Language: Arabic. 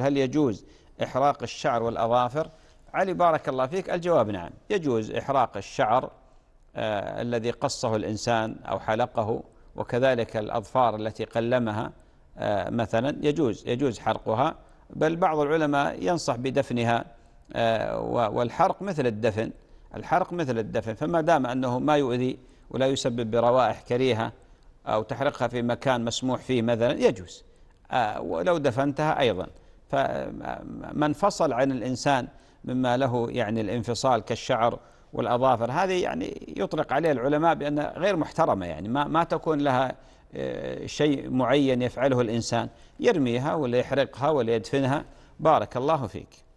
هل يجوز إحراق الشعر والأظافر علي بارك الله فيك الجواب نعم يجوز إحراق الشعر آه الذي قصه الإنسان أو حلقه وكذلك الأظفار التي قلمها آه مثلا يجوز يجوز حرقها بل بعض العلماء ينصح بدفنها آه والحرق مثل الدفن الحرق مثل الدفن فما دام أنه ما يؤذي ولا يسبب بروائح كريهة أو تحرقها في مكان مسموح فيه مثلا يجوز آه، ولو دفنتها أيضا فما انفصل عن الإنسان مما له يعني الانفصال كالشعر والأظافر هذه يعني يطلق عليه العلماء بأنها غير محترمة يعني ما, ما تكون لها آه، شيء معين يفعله الإنسان يرميها ولا يحرقها ولا يدفنها بارك الله فيك